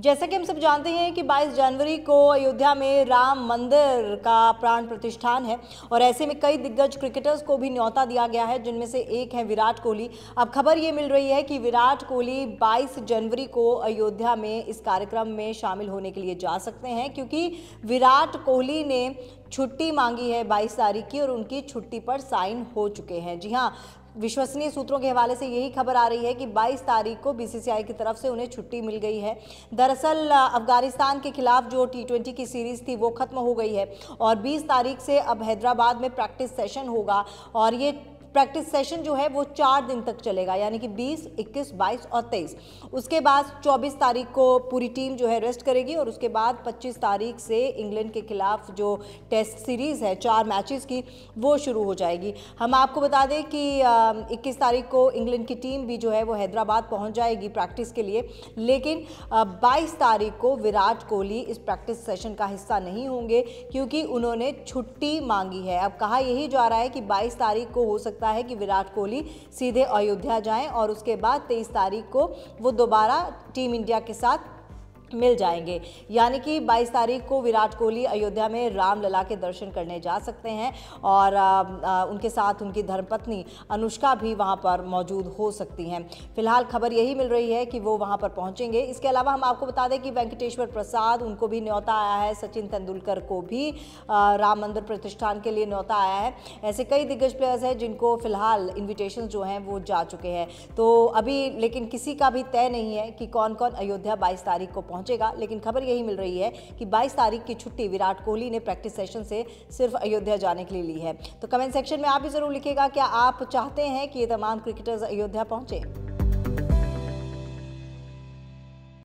जैसा कि हम सब जानते हैं कि 22 जनवरी को अयोध्या में राम मंदिर का प्राण प्रतिष्ठान है और ऐसे में कई दिग्गज क्रिकेटर्स को भी न्यौता दिया गया है जिनमें से एक है विराट कोहली अब खबर ये मिल रही है कि विराट कोहली 22 जनवरी को अयोध्या में इस कार्यक्रम में शामिल होने के लिए जा सकते हैं क्योंकि विराट कोहली ने छुट्टी मांगी है 22 तारीख की और उनकी छुट्टी पर साइन हो चुके हैं जी हाँ विश्वसनीय सूत्रों के हवाले से यही खबर आ रही है कि 22 तारीख को बीसीसीआई की तरफ से उन्हें छुट्टी मिल गई है दरअसल अफगानिस्तान के खिलाफ जो टी की सीरीज थी वो खत्म हो गई है और बीस तारीख से अब हैदराबाद में प्रैक्टिस सेशन होगा और ये प्रैक्टिस सेशन जो है वो चार दिन तक चलेगा यानी कि 20, 21, 22 और 23 उसके बाद 24 तारीख को पूरी टीम जो है रेस्ट करेगी और उसके बाद 25 तारीख से इंग्लैंड के खिलाफ जो टेस्ट सीरीज़ है चार मैचेस की वो शुरू हो जाएगी हम आपको बता दें कि इक्कीस तारीख को इंग्लैंड की टीम भी जो है वो हैदराबाद पहुँच जाएगी प्रैक्टिस के लिए लेकिन बाईस तारीख को विराट कोहली इस प्रैक्टिस सेशन का हिस्सा नहीं होंगे क्योंकि उन्होंने छुट्टी मांगी है अब कहा यही जा रहा है कि बाईस तारीख को हो सकता सकता है कि विराट कोहली सीधे अयोध्या जाएं और उसके बाद तेईस तारीख को वो दोबारा टीम इंडिया के साथ मिल जाएंगे यानी कि 22 तारीख को विराट कोहली अयोध्या में रामलला के दर्शन करने जा सकते हैं और आ, आ, उनके साथ उनकी धर्मपत्नी अनुष्का भी वहां पर मौजूद हो सकती हैं फिलहाल खबर यही मिल रही है कि वो वहां पर पहुंचेंगे इसके अलावा हम आपको बता दें कि वेंकटेश्वर प्रसाद उनको भी न्यौता आया है सचिन तेंदुलकर को भी आ, राम मंदिर प्रतिष्ठान के लिए न्यौता आया है ऐसे कई दिग्गज प्लेयर्स हैं जिनको फिलहाल इन्विटेशन जो हैं वो जा चुके हैं तो अभी लेकिन किसी का भी तय नहीं है कि कौन कौन अयोध्या बाईस तारीख को पहुँच पहुंचेगा लेकिन खबर यही मिल रही है कि 22 तारीख की छुट्टी विराट कोहली ने प्रैक्टिस सेशन से सिर्फ अयोध्या जाने के लिए ली है तो कमेंट सेक्शन में आप भी ज़रूर लिखेगा क्या आप चाहते हैं कि ये तमाम क्रिकेटर्स अयोध्या पहुंचे